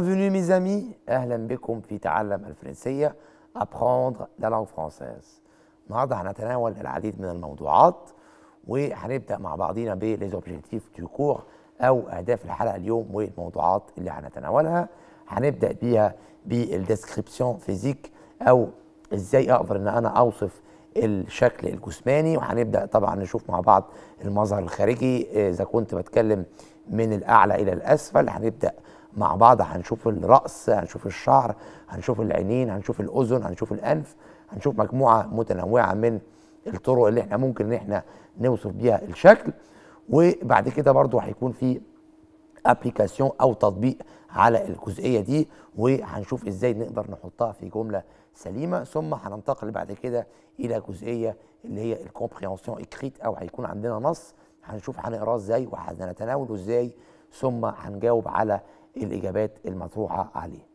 Bienvenue mes amis, اهلا بكم في تعلم الفرنسية apprendre la langue française. النهارده هنتناول العديد من الموضوعات وهنبدا مع بعضينا بليز اوبجيكتيف دو كور او اهداف الحلقه اليوم والموضوعات اللي هنتناولها. هنبدا بيها بالديسكريبسيون فيزيك او ازاي اقدر ان انا اوصف الشكل الجسماني وهنبدا طبعا نشوف مع بعض المظهر الخارجي اذا كنت بتكلم من الاعلى الى الاسفل هنبدا مع بعض هنشوف الرأس هنشوف الشعر هنشوف العينين هنشوف الأذن هنشوف الأنف هنشوف مجموعة متنوعة من الطرق اللي احنا ممكن ان احنا نوصف بيها الشكل وبعد كده برضو هيكون في ابلكاسيون او تطبيق على الجزئيه دي وهنشوف ازاي نقدر نحطها في جمله سليمه ثم هننتقل بعد كده الى جزئيه اللي هي الكومبريانسيون اكريت او هيكون عندنا نص هنشوف هنقراه ازاي وهنتناوله ازاي ثم هنجاوب على الإجابات المطروحة عليه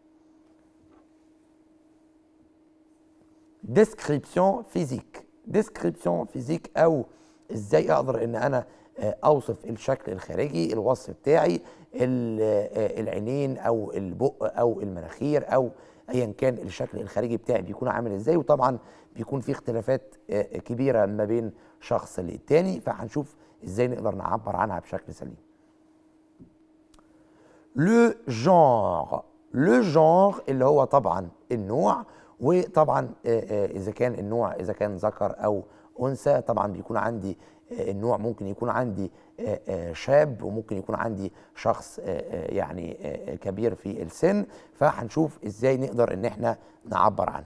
ديسكريبسيون فيزيك ديسكريبسيون فيزيك أو إزاي أقدر إن أنا آه، أوصف الشكل الخارجي الوصف بتاعي آه، العينين أو البق أو المناخير أو ايا كان الشكل الخارجي بتاعي بيكون عامل ازاي وطبعا بيكون في اختلافات آه، كبيره ما بين شخص للتاني فهنشوف ازاي نقدر نعبر عنها بشكل سليم لو جونغ لو جونغ اللي هو طبعا النوع وطبعا آه، آه، اذا كان النوع اذا كان ذكر او انثى طبعا بيكون عندي آه، النوع ممكن يكون عندي شاب وممكن يكون عندي شخص يعني كبير في السن فهنشوف ازاي نقدر ان احنا نعبر عنه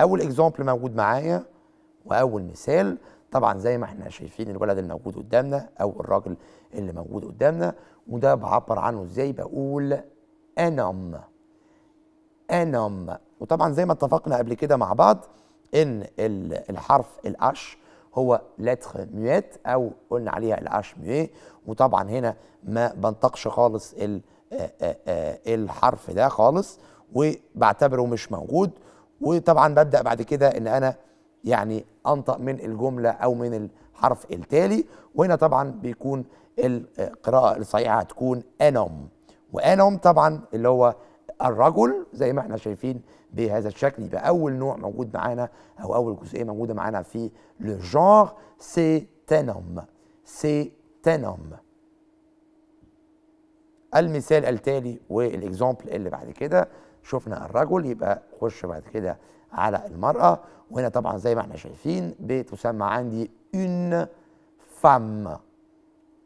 اول اكزامبل موجود معايا واول مثال طبعا زي ما احنا شايفين الولد الموجود قدامنا او الراجل اللي موجود قدامنا وده بعبر عنه ازاي بقول انم انم وطبعا زي ما اتفقنا قبل كده مع بعض ان الحرف الاش هو لتر ميات او قلنا عليها الاش ميوي وطبعا هنا ما بنطقش خالص الحرف ده خالص وبعتبره مش موجود وطبعا ببدا بعد كده ان انا يعني انطق من الجمله او من حرف التالي وهنا طبعا بيكون القراءة الصحيحة هتكون أنوم وأنوم طبعا اللي هو الرجل زي ما احنا شايفين بهذا الشكل يبقى أول نوع موجود معانا أو أول جزئية موجودة معانا في لو جونغ سي تنوم سي تنوم المثال التالي والاكزامبل اللي بعد كده شفنا الرجل يبقى خش بعد كده على المرأة وهنا طبعا زي ما احنا شايفين بتسمى عندي une femme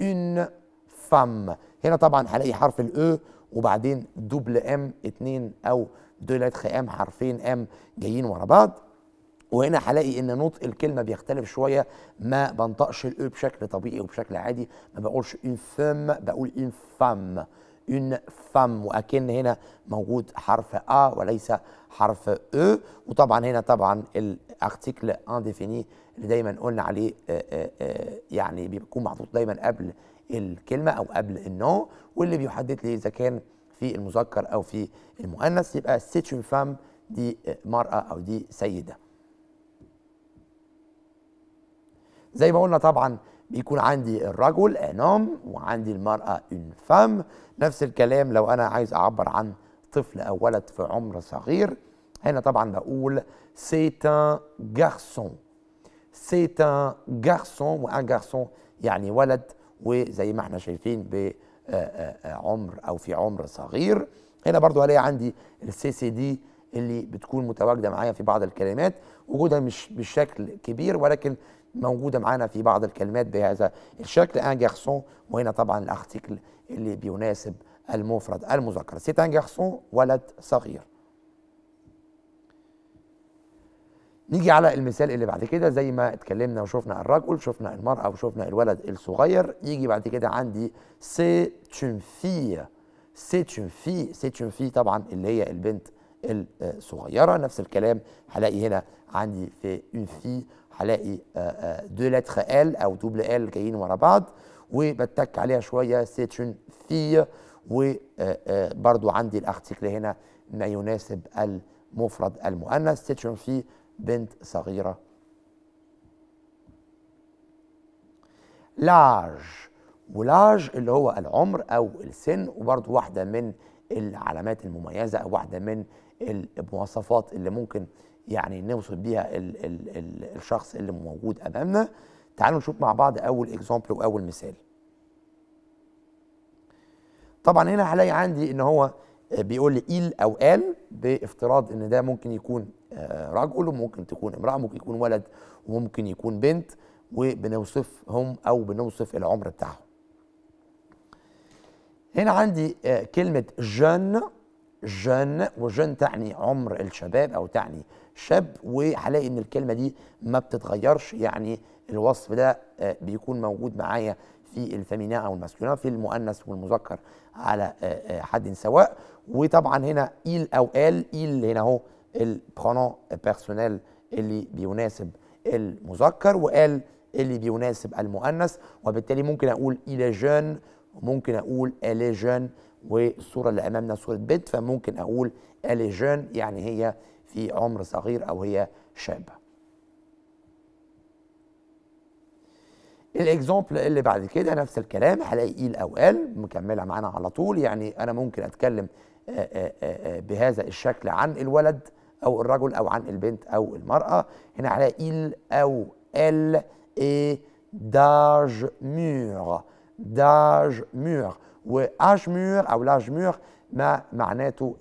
une femme هنا طبعا هلاقي حرف الاو e وبعدين دوبل ام اتنين او دو لتر ام حرفين ام جايين ورا بعض وهنا هلاقي ان نطق الكلمه بيختلف شويه ما بنطقش الاو e بشكل طبيعي وبشكل عادي ما بقولش اون فام بقول اون فام اون فام واكن هنا موجود حرف ا وليس حرف او e. وطبعا هنا طبعا الارتيكل انديفيني اللي دايما قلنا عليه آه، آه، آه، يعني بيكون محطوط دايما قبل الكلمه او قبل النو واللي بيحدد لي اذا كان في المذكر او في المؤنث يبقى سيتش فام دي مرأة أو دي سيدة زي ما قلنا طبعا بيكون عندي الرجل انوم وعندي المرأة اون فام نفس الكلام لو أنا عايز أعبر عن طفل أو ولد في عمر صغير هنا طبعا بقول سيت ان جارسون سيت ان جارسون وان جارسون يعني ولد وزي ما احنا شايفين بعمر آه، آه، آه، او في عمر صغير هنا برضو هلاقي عندي السي سي دي اللي بتكون متواجده معايا في بعض الكلمات وجودها مش بشكل كبير ولكن موجوده معانا في بعض الكلمات بهذا الشكل ان جارسون وهنا طبعا الارتيكل اللي بيناسب المفرد المذكر سي ان غارسون ولد صغير نيجي على المثال اللي بعد كده زي ما اتكلمنا وشفنا الرجل شفنا المرأة وشفنا الولد الصغير يجي بعد كده عندي سي تون في سي تون في سي تون في طبعا اللي هي البنت الصغيرة نفس الكلام هلاقي هنا عندي في اون في هلاقي دو لتر ال او دوبل ال جايين ورا بعض وبتك عليها شوية سي تون في وبرضو عندي الارتيكل هنا ما يناسب المفرد المؤنث تتشن فيه بنت صغيرة لارج ولاج اللي هو العمر أو السن وبرضو واحدة من العلامات المميزة أو واحدة من المواصفات اللي ممكن يعني نوصف بيها الـ الـ الشخص اللي موجود أمامنا تعالوا نشوف مع بعض أول اكزامبل وأول مثال طبعا هنا هلاقي عندي ان هو آه، بيقول لي إيل أو آل بافتراض إن ده ممكن يكون آه، رجل وممكن تكون امرأة ممكن يكون ولد وممكن يكون بنت وبنوصفهم أو بنوصف العمر بتاعهم هنا عندي آه، كلمة جن جن وجن تعني عمر الشباب أو تعني شاب وهلاقي إن الكلمة دي ما بتتغيرش يعني الوصف ده بيكون موجود معايا في الفيمينا او الماسكولا في المؤنث والمذكر على آه، آه، حد سواء وطبعا هنا إيل او ال إيل هنا اهو البرونون بيرسونيل اللي بيناسب المذكر وال اللي بيناسب المؤنث وبالتالي ممكن اقول إلى جون ممكن اقول الي جون والصوره اللي امامنا صوره بنت فممكن اقول الي جون يعني هي في عمر صغير او هي شابه الاكزامبل اللي بعد كده نفس الكلام هلاقي او إيه الاوال مكمله معانا على طول يعني انا ممكن اتكلم آه، آه، آه، بهذا الشكل عن الولد او الرجل او عن البنت او المراه هنا هلاقي ايل او ال اي داج مور داج مور واج مور او لاج مور ما معناته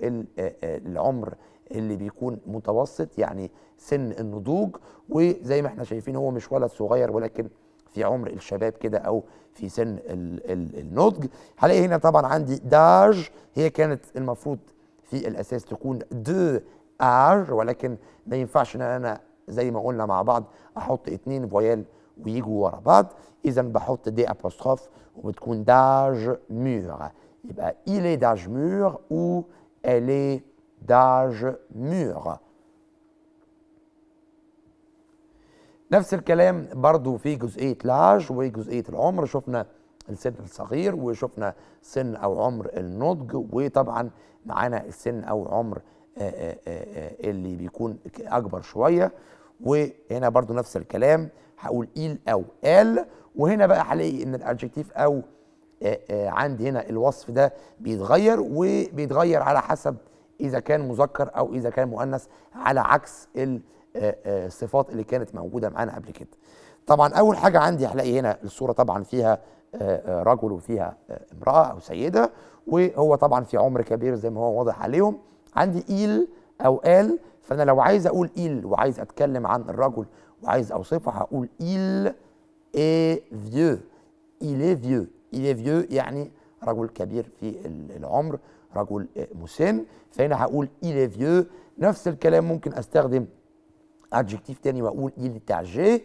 العمر اللي بيكون متوسط يعني سن النضوج وزي ما احنا شايفين هو مش ولد صغير ولكن في عمر الشباب كده او في سن النضج هلاقي هنا طبعا عندي داج هي كانت المفروض في الاساس تكون دو ار ولكن ما ينفعش ان انا زي ما قلنا مع بعض احط اتنين فويال ويجوا ورا بعض اذا بحط دي ابوستروف وبتكون داج مور يبقى إلي داج مور و إلي داج مور نفس الكلام برضو في جزئية العاج وجزئية العمر شفنا السن الصغير وشفنا سن أو عمر النضج وطبعا معانا السن أو عمر آه، آه، آه، اللي بيكون أكبر شوية وهنا برضو نفس الكلام هقول إيل أو آل وهنا بقى هلاقي إن الأدجكتيف أو عندي هنا الوصف ده بيتغير وبيتغير على حسب إذا كان مذكر أو إذا كان مؤنث على عكس ال آه، آه، الصفات اللي كانت موجوده معانا قبل كده طبعا اول حاجه عندي هلاقي هنا الصوره طبعا فيها آه، رجل وفيها امراه او سيده وهو طبعا في عمر كبير زي ما هو واضح عليهم عندي ايل او ال فانا لو عايز اقول ايل وعايز اتكلم عن الرجل وعايز اوصفه هقول ايل اي فيو ايل إيه فيو ايل إيه فيو يعني رجل كبير في العمر رجل مسن فهنا هقول ايل إيه فيو نفس الكلام ممكن استخدم ادجكتيف تاني واقول il est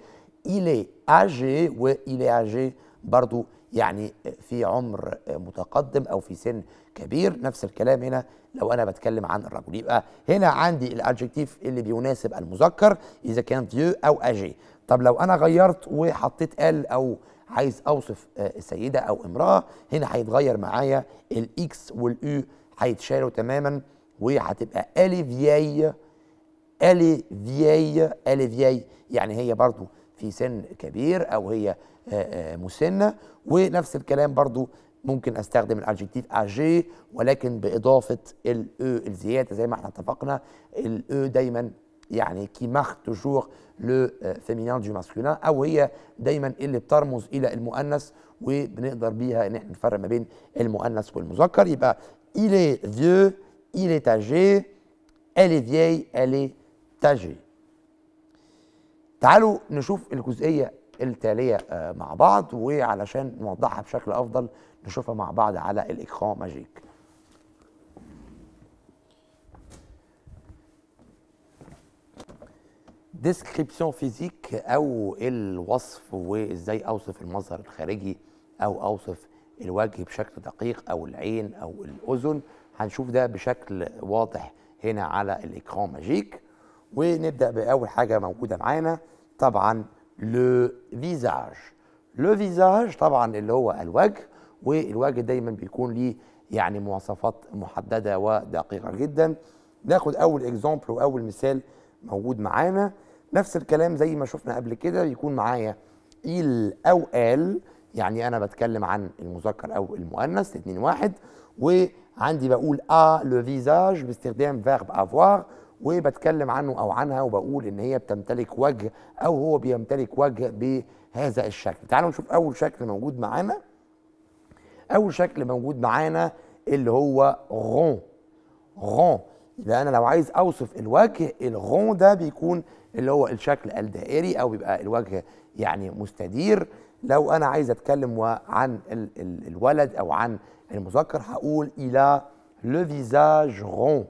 âgé أجي est âgé برضو يعني في عمر متقدم او في سن كبير نفس الكلام هنا لو انا بتكلم عن الرجل يبقى هنا عندي الادجكتيف اللي بيناسب المذكر اذا كان فيو او اجي طب لو انا غيرت وحطيت ال او عايز اوصف آه، سيده او امراه هنا هيتغير معايا الاكس والاو هيتشالوا تماما وهتبقى ألي فيي الي فيي الي فيي يعني هي برضو في سن كبير او هي آه، آه، مسنه ونفس الكلام برضو ممكن استخدم الادجكتيف اجي ولكن باضافه الاو e الزياده زي ما احنا اتفقنا الاو e دايما يعني كي مارك توجور لو فيمينان دو ماسكولان او هي دايما اللي بترمز الى المؤنث وبنقدر بيها ان احنا نفرق ما بين المؤنث والمذكر يبقى il est vieux il est âgé elle est vieille elle est تجري تعالوا نشوف الجزئية التالية آه، مع بعض وعلشان نوضحها بشكل أفضل نشوفها مع بعض على الإكخان ماجيك ديسكريبسيون فيزيك أو الوصف وإزاي أوصف المظهر الخارجي أو أوصف الوجه بشكل دقيق أو العين أو الأذن هنشوف ده بشكل واضح هنا على الإكران ماجيك ونبدا باول حاجه موجوده معانا طبعا لو فيزاج لو فيزاج طبعا اللي هو الوجه والوجه دايما بيكون ليه يعني مواصفات محدده ودقيقه جدا ناخد اول اكزامبل واول مثال موجود معانا نفس الكلام زي ما شفنا قبل كده بيكون معايا ال او ال يعني انا بتكلم عن المذكر او المؤنث اتنين واحد وعندي بقول ا لو فيزاج باستخدام فيرب افوار وبتكلم عنه او عنها وبقول ان هي بتمتلك وجه او هو بيمتلك وجه بهذا الشكل تعالوا نشوف اول شكل موجود معانا اول شكل موجود معانا اللي هو غون غون يبقى انا لو عايز اوصف الوجه الغون ده بيكون اللي هو الشكل الدائري او بيبقى الوجه يعني مستدير لو انا عايز اتكلم عن ال ال الولد او عن المذكر هقول الى لو فيزاج غون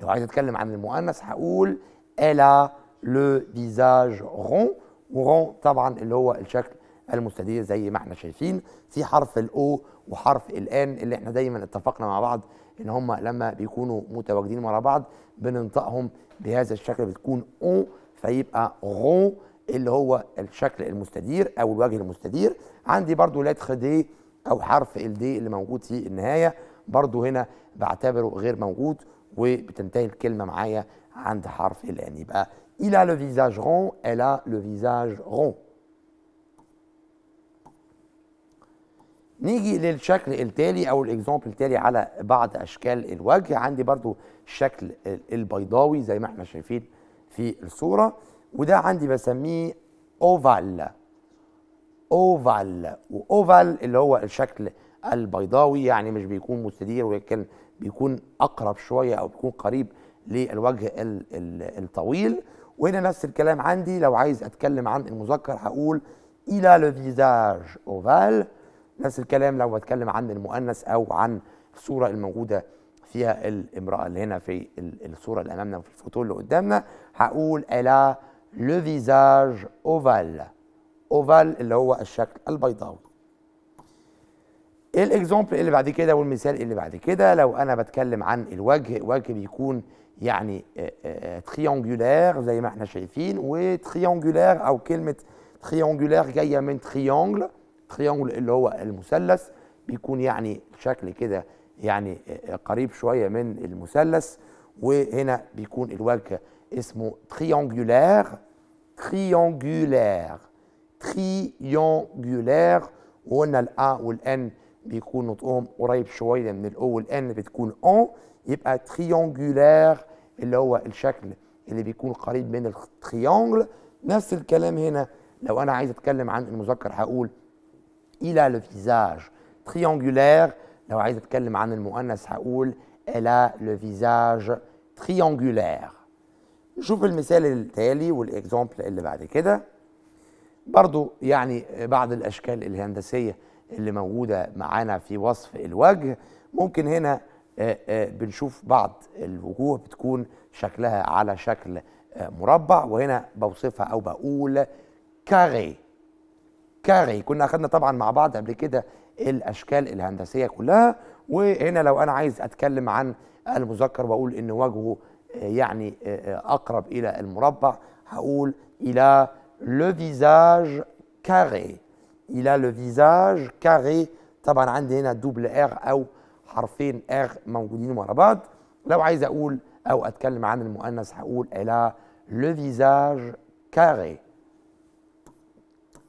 لو عايز اتكلم عن المؤنث هقول الا لو فيزاج رون ورون طبعا اللي هو الشكل المستدير زي ما احنا شايفين في حرف الاو وحرف الان اللي احنا دايما اتفقنا مع بعض ان هم لما بيكونوا متواجدين ورا بعض بننطقهم بهذا الشكل بتكون او فيبقى رون اللي هو الشكل المستدير او الوجه المستدير عندي برضو لتر دي او حرف الدي اللي موجود في النهايه برضو هنا بعتبره غير موجود وبتنتهي الكلمة معايا عند حرف الآن يعني يبقى il a le visage rond لو فيزاج le visage rond نيجي للشكل التالي او الاكزامبل التالي على بعض اشكال الوجه عندي برضو الشكل البيضاوي زي ما احنا شايفين في الصورة وده عندي بسميه اوفال اوفال واوفال اللي هو الشكل البيضاوي يعني مش بيكون مستدير ولكن بيكون اقرب شويه او بيكون قريب للوجه الطويل وهنا نفس الكلام عندي لو عايز اتكلم عن المذكر هقول الى لو فيزاج اوفال نفس الكلام لو بتكلم عن المؤنث او عن الصوره الموجوده فيها الامراه اللي هنا في الصوره اللي امامنا في الفوتو اللي قدامنا هقول الا لو فيزاج اوفال اوفال اللي هو الشكل البيضاوي ايه الاكزامبل اللي بعد كده والمثال اللي بعد كده لو انا بتكلم عن الوجه وجه بيكون يعني تريانجولار آه، آه، زي ما احنا شايفين وتريانجولار او كلمه تريانجولار جايه من تريانجل تريانجل اللي هو المثلث بيكون يعني شكل كده يعني آه، قريب شويه من المثلث وهنا بيكون الوجه اسمه تريانجولار تريانجولار تريانجولار وقلنا الأ والان بيكون نطقهم قريب شويه من الاو والان بتكون اون يبقى تريونجولار اللي هو الشكل اللي بيكون قريب من التريونجل نفس الكلام هنا لو انا عايز اتكلم عن المذكر هقول الى لو فيزاج تريونجولار لو عايز اتكلم عن المؤنث هقول الى لو فيزاج تريونجولار نشوف المثال التالي والاكزامبل اللي بعد كده برضو يعني بعض الاشكال الهندسيه اللي موجودة معانا في وصف الوجه ممكن هنا آه، آه، بنشوف بعض الوجوه بتكون شكلها على شكل آه، مربع وهنا بوصفها أو بقول كاري كاري كنا أخذنا طبعا مع بعض قبل كده الأشكال الهندسية كلها وهنا لو أنا عايز أتكلم عن المذكر وأقول إن وجهه يعني أقرب إلى المربع هقول إلى لو فيزاج كاري الى لو فيزاج visage طبعا عندي هنا دوبل ار او حرفين ار موجودين ورا بعض لو عايز اقول او اتكلم عن المؤنث هقول الى لو فيزاج كاري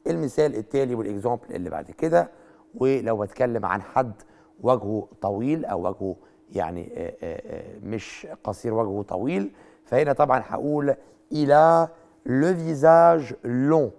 المثال التالي والاكزامبل اللي بعد كده ولو بتكلم عن حد وجهه طويل او وجهه يعني آه، آه، آه، مش قصير وجهه طويل فهنا طبعا هقول الى لو فيزاج لون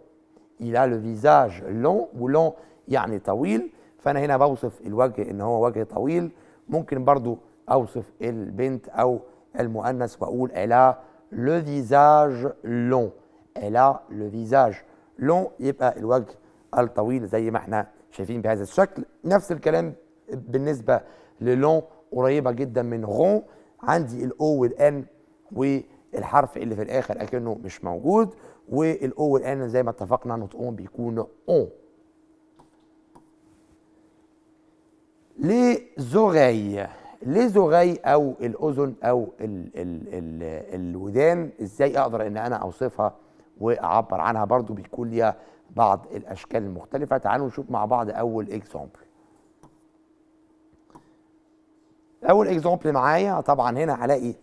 il a le visage long ولون يعني طويل فانا هنا بوصف الوجه ان هو وجه طويل ممكن برضو اوصف البنت او المؤنث واقول الا لو فيزاج لون الا لو فيزاج لون يبقى الوجه الطويل زي ما احنا شايفين بهذا الشكل نفس الكلام بالنسبه للون قريبه جدا من غون عندي الاو والان والحرف اللي في الاخر اكنه مش موجود والاو والان زي ما اتفقنا نطقهم بيكون اون لي زوغي لي زوغي او الاذن او الـ الـ الـ الودان ازاي اقدر ان انا اوصفها واعبر عنها برضو بيكون ليها بعض الاشكال المختلفه تعالوا نشوف مع بعض اول اكزامبل اول اكزامبل معايا طبعا هنا هلاقي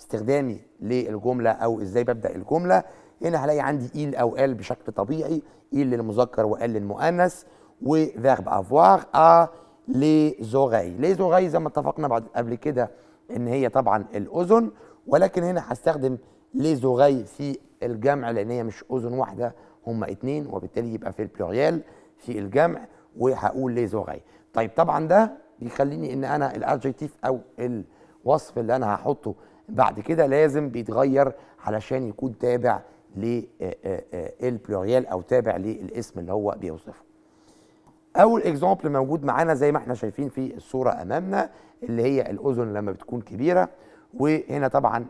استخدامي للجمله او ازاي ببدا الجمله هنا هلاقي عندي إيل أو إل بشكل طبيعي إيل للمذكر وإل للمؤنث وفيرب افواغ أ لي زوغاي لي زوغاي زي ما اتفقنا بعد قبل كده إن هي طبعا الأذن ولكن هنا هستخدم لي زوغاي في الجمع لأن هي مش أذن واحدة هما اتنين وبالتالي يبقى في البلوريال في الجمع وهقول لي زوغاي طيب طبعا ده بيخليني إن أنا الأدجيتيف أو الوصف اللي أنا هحطه بعد كده لازم بيتغير علشان يكون تابع للبلوريال آه، آه، آه، او تابع للاسم اللي هو بيوصفه اول اكزامبل موجود معانا زي ما احنا شايفين في الصوره امامنا اللي هي الاذن لما بتكون كبيره وهنا طبعا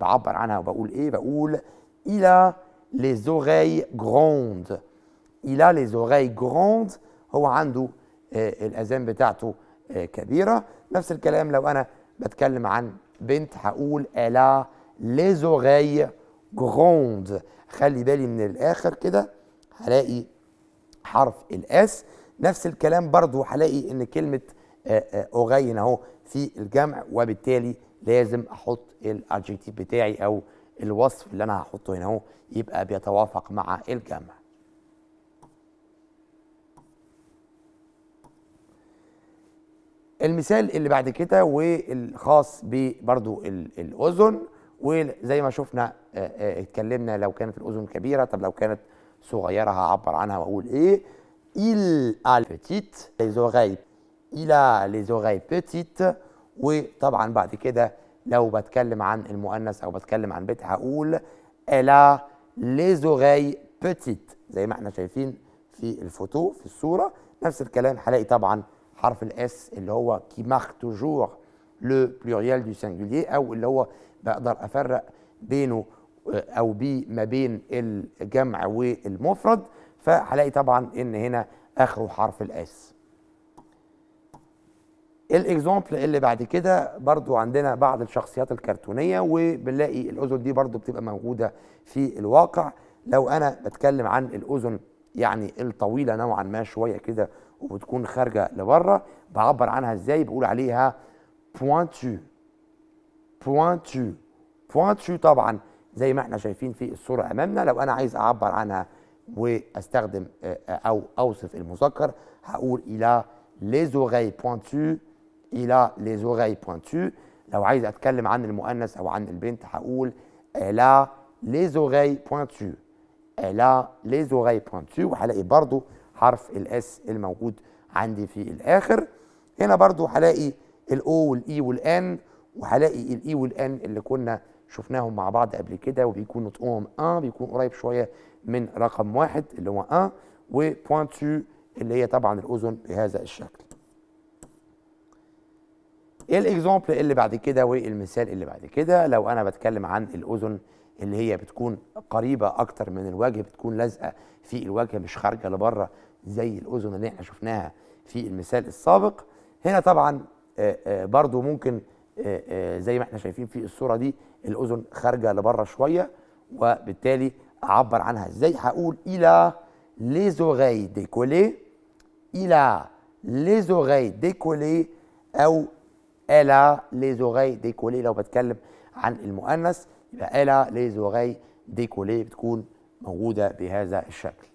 بعبر عنها وبقول ايه بقول الى les oreilles grandes الى les oreilles grandes هو عنده الاذان بتاعته كبيره نفس الكلام لو انا بتكلم عن بنت هقول الا les oreilles جروند خلي بالي من الاخر كده هلاقي حرف الاس نفس الكلام برضو هلاقي ان كلمه اغين اهو في الجمع وبالتالي لازم احط الادجكتيف بتاعي او الوصف اللي انا هحطه هنا اهو يبقى بيتوافق مع الجمع المثال اللي بعد كده والخاص برضو الاذن وزي ما شفنا آه، آه، اتكلمنا لو كانت الاذن كبيره طب لو كانت صغيره هعبر عنها واقول ايه il a petites les oreilles il a les oreilles petites وطبعا بعد كده لو بتكلم عن المؤنث او بتكلم عن بيت هقول elle a les oreilles petites زي ما احنا شايفين في الفوتو في الصوره نفس الكلام هلاقي طبعا حرف الاس اللي هو qui marque toujours لو بلوريال دو سنجولير او اللي هو بقدر افرق بينه آه، او بي ما بين الجمع والمفرد فهلاقي طبعا ان هنا اخره حرف الاس الاكزامبل اللي بعد كده برضو عندنا بعض الشخصيات الكرتونيه وبنلاقي الاذن دي برضو بتبقى موجوده في الواقع لو انا بتكلم عن الاذن يعني الطويله نوعا ما شويه كده وبتكون خارجه لبره بعبر عنها ازاي بقول عليها بوانتو بوانتو بوانتو طبعا زي ما احنا شايفين في الصوره امامنا لو انا عايز اعبر عنها واستخدم آه، آه، او اوصف المذكر هقول الى les oreilles pointues الى les oreilles pointues لو عايز اتكلم عن المؤنث او عن البنت هقول elle les oreilles pointues elle les oreilles pointues وهلاقي برضو حرف الاس الموجود عندي في الاخر هنا برضو هلاقي الاو والاي والان وهلاقي الاي والان اللي كنا شفناهم مع بعض قبل كده وبيكون نطقهم ان بيكون قريب شويه من رقم واحد اللي هو ان وبوانتو اللي هي طبعا الاذن بهذا الشكل. إيه الاكزامبل اللي بعد كده والمثال اللي بعد كده لو انا بتكلم عن الاذن اللي هي بتكون قريبه اكتر من الوجه بتكون لازقه في الوجه مش خارجه لبره زي الاذن اللي احنا شفناها في المثال السابق هنا طبعا آه، آه، برضو ممكن آه، زي ما احنا شايفين في الصوره دي الاذن خارجه لبره شويه وبالتالي اعبر عنها ازاي هقول الى ليزوغاي ديكولي الى ليزوغاي ديكولي او الى ليزوغاي ديكولي لو بتكلم عن المؤنث يبقى الى ليزوغاي ديكولي بتكون موجوده بهذا الشكل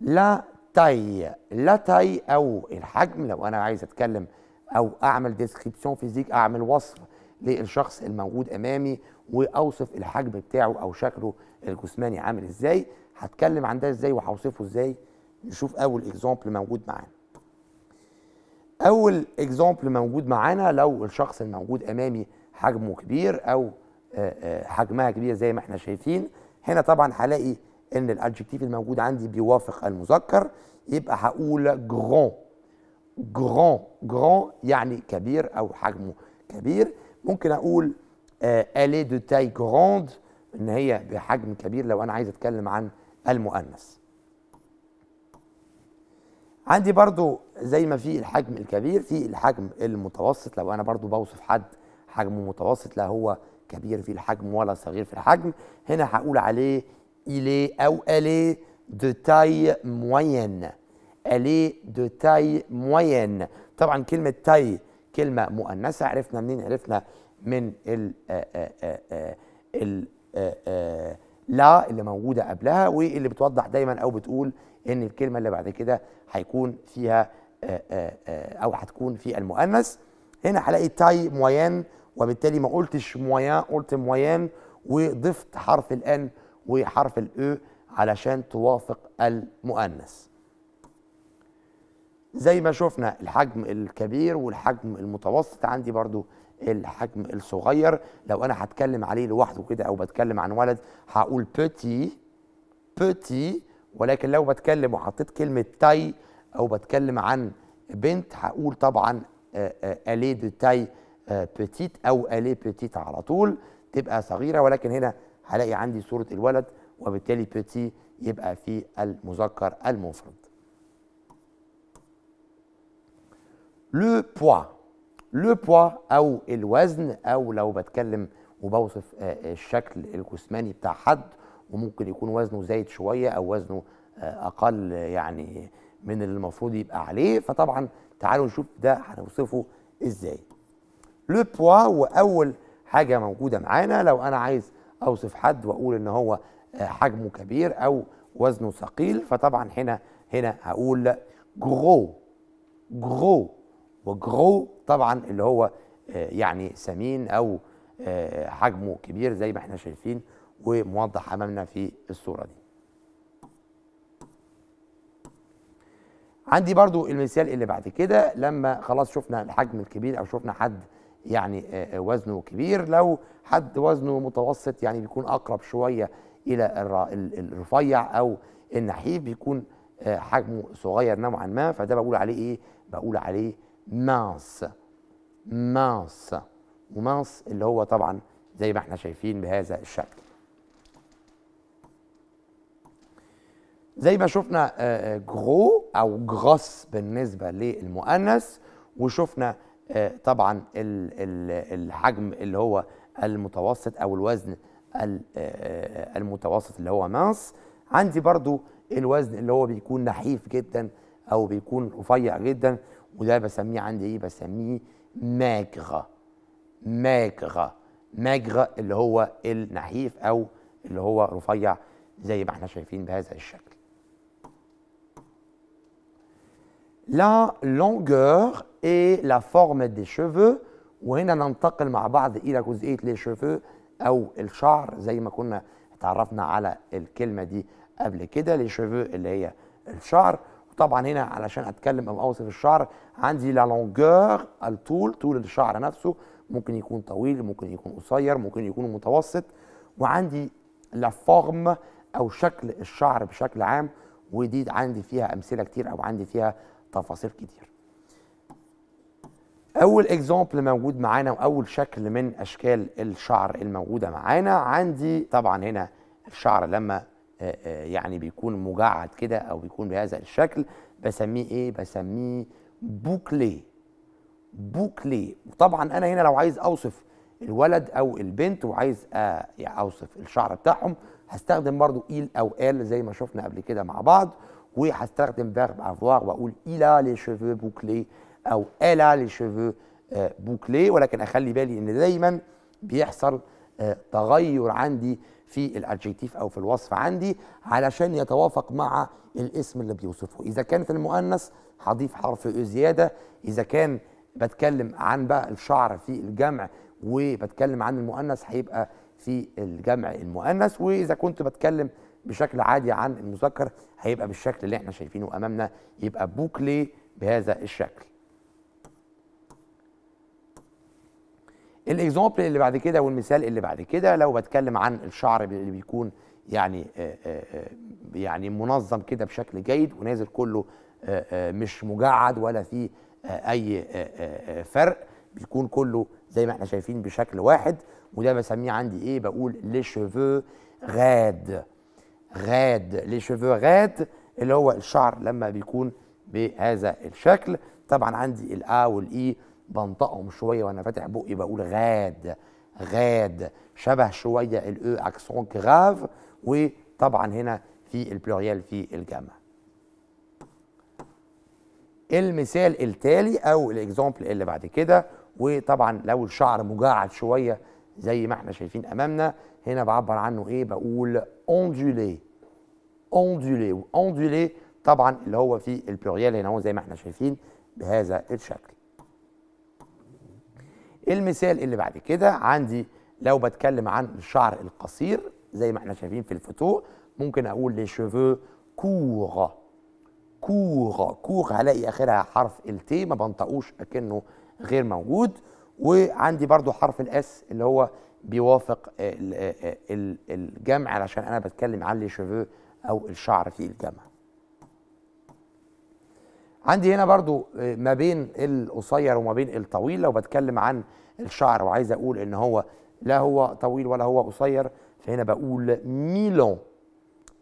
لا تاي لا تاي او الحجم لو انا عايز اتكلم او اعمل ديسكريبسيون فيزيك اعمل وصف للشخص الموجود امامي واوصف الحجم بتاعه او شكله الجسماني عامل ازاي هتكلم عن ده ازاي وهوصفه ازاي نشوف اول اكزامبل موجود معانا اول اكزامبل موجود معانا لو الشخص الموجود امامي حجمه كبير او آه، آه، حجمها كبير زي ما احنا شايفين هنا طبعا هلاقي ان الادجكتيف الموجود عندي بيوافق المذكر يبقى هقول جرون جرون جرون يعني كبير او حجمه كبير ممكن اقول الي دو تاي جروند ان هي بحجم كبير لو انا عايز اتكلم عن المؤنث عندي برضو زي ما في الحجم الكبير في الحجم المتوسط لو انا برضو بوصف حد حجمه متوسط لا هو كبير في الحجم ولا صغير في الحجم هنا هقول عليه il est ou elle est de taille moyenne elle est de taille moyenne طبعا كلمة تاي كلمة مؤنثة عرفنا منين عرفنا من ال ال لا اللي موجودة قبلها واللي بتوضح دايما أو بتقول إن الكلمة اللي بعد كده هيكون فيها آه، آه، آه، أو هتكون في المؤنث هنا هلاقي تاي مويان وبالتالي ما قلتش مويان قلت مويان وضفت حرف الان وحرف الأ e علشان توافق المؤنث زي ما شفنا الحجم الكبير والحجم المتوسط عندي برضو الحجم الصغير لو انا هتكلم عليه لوحده كده او بتكلم عن ولد هقول بيتي بيتي ولكن لو بتكلم وحطيت كلمه تاي او بتكلم عن بنت هقول طبعا الي دو تاي بيتيت او الي بيتيت على طول تبقى صغيره ولكن هنا هلاقي عندي صورة الولد وبالتالي بيتي يبقى في المذكر المفرد لو بوا لو بوا أو الوزن أو لو بتكلم وبوصف آه، آه، الشكل الجسماني بتاع حد وممكن يكون وزنه زايد شوية أو وزنه آه، أقل يعني من اللي المفروض يبقى عليه فطبعا تعالوا نشوف ده هنوصفه ازاي لو بوا واول حاجه موجوده معانا لو انا عايز اوصف حد واقول ان هو آه، حجمه كبير او وزنه ثقيل فطبعا هنا هنا هقول جرو جرو وجرو طبعا اللي هو آه، يعني سمين او آه، حجمه كبير زي ما احنا شايفين وموضح امامنا في الصوره دي عندي برضو المثال اللي بعد كده لما خلاص شفنا الحجم الكبير او شفنا حد يعني آه، آه، وزنه كبير لو حد وزنه متوسط يعني بيكون اقرب شويه الى الرفيع او النحيف بيكون آه، حجمه صغير نوعا ما فده بقول عليه ايه بقول عليه ماس ماس وماس اللي هو طبعا زي ما احنا شايفين بهذا الشكل زي ما شفنا جرو او جراس بالنسبه للمؤنث وشفنا آه، طبعا الحجم اللي هو المتوسط او الوزن آه، آه، المتوسط اللي هو ماس عندي برضو الوزن اللي هو بيكون نحيف جدا او بيكون رفيع جدا وده بسميه عندي ايه بسميه ماجغه ماجغه ماجغه اللي هو النحيف او اللي هو رفيع زي ما احنا شايفين بهذا الشكل لا longueur et la forme des cheveux وهنا ننتقل مع بعض الى جزئيه لي شيفو او الشعر زي ما كنا اتعرفنا على الكلمه دي قبل كده لي شيفو اللي هي الشعر وطبعا هنا علشان اتكلم او اوصف الشعر عندي لا لونجور الطول طول الشعر نفسه ممكن يكون طويل ممكن يكون قصير ممكن يكون متوسط وعندي لا فورم او شكل الشعر بشكل عام ودي عندي فيها امثله كتير او عندي فيها تفاصيل كتير اول اكزامبل موجود معانا واول شكل من اشكال الشعر الموجوده معانا عندي طبعا هنا الشعر لما آه، آه، يعني بيكون مجعد كده او بيكون بهذا الشكل بسميه ايه بسميه بوكلي بوكلي طبعا انا هنا لو عايز اوصف الولد او البنت وعايز آه، يعني اوصف الشعر بتاعهم هستخدم برضو ايل او ال زي ما شفنا قبل كده مع بعض وهستخدم فيرب افوار واقول الى لي شيفو بوكلي او قلع شيفو آه، بوكلي ولكن اخلي بالي ان دايما بيحصل آه، تغير عندي في الادجكتيف او في الوصف عندي علشان يتوافق مع الاسم اللي بيوصفه اذا كانت المؤنث هضيف حرف e زياده اذا كان بتكلم عن بقى الشعر في الجمع وبتكلم عن المؤنث هيبقى في الجمع المؤنث واذا كنت بتكلم بشكل عادي عن المذكر هيبقى بالشكل اللي احنا شايفينه امامنا يبقى بوكلي بهذا الشكل الاكزامبل اللي بعد كده والمثال اللي بعد كده لو بتكلم عن الشعر اللي بيكون يعني آه، آه، آه، يعني منظم كده بشكل جيد ونازل كله مش مجعد ولا فيه اي فرق بيكون كله زي ما احنا شايفين بشكل واحد وده بسميه عندي ايه بقول لي شيفو غاد غاد لي شيفو غاد اللي هو الشعر لما بيكون بهذا الشكل طبعا عندي الا والاي e بنطقهم شويه وانا فاتح بقي بقول غاد غاد شبه شويه الاو اكسون كراف وطبعا هنا في البلوريال في الجمع المثال التالي او الاكزامبل اللي بعد كده وطبعا لو الشعر مجعد شويه زي ما احنا شايفين امامنا هنا بعبر عنه ايه بقول اوندولي اوندولي اوندولي طبعا اللي هو في البلوريال هنا هو زي ما احنا شايفين بهذا الشكل المثال اللي بعد كده عندي لو بتكلم عن الشعر القصير زي ما احنا شايفين في الفوتو ممكن اقول لي شيفو كوغ كوغ كوغ هلاقي اخرها حرف التي ما بنطقوش اكنه غير موجود وعندي برضو حرف الاس اللي هو بيوافق الجمع علشان انا بتكلم عن لي شيفو او الشعر في الجمع عندي هنا برضو آه، ما بين القصير وما بين الطويل لو بتكلم عن الشعر وعايز اقول ان هو لا هو طويل ولا هو قصير فهنا بقول ميلون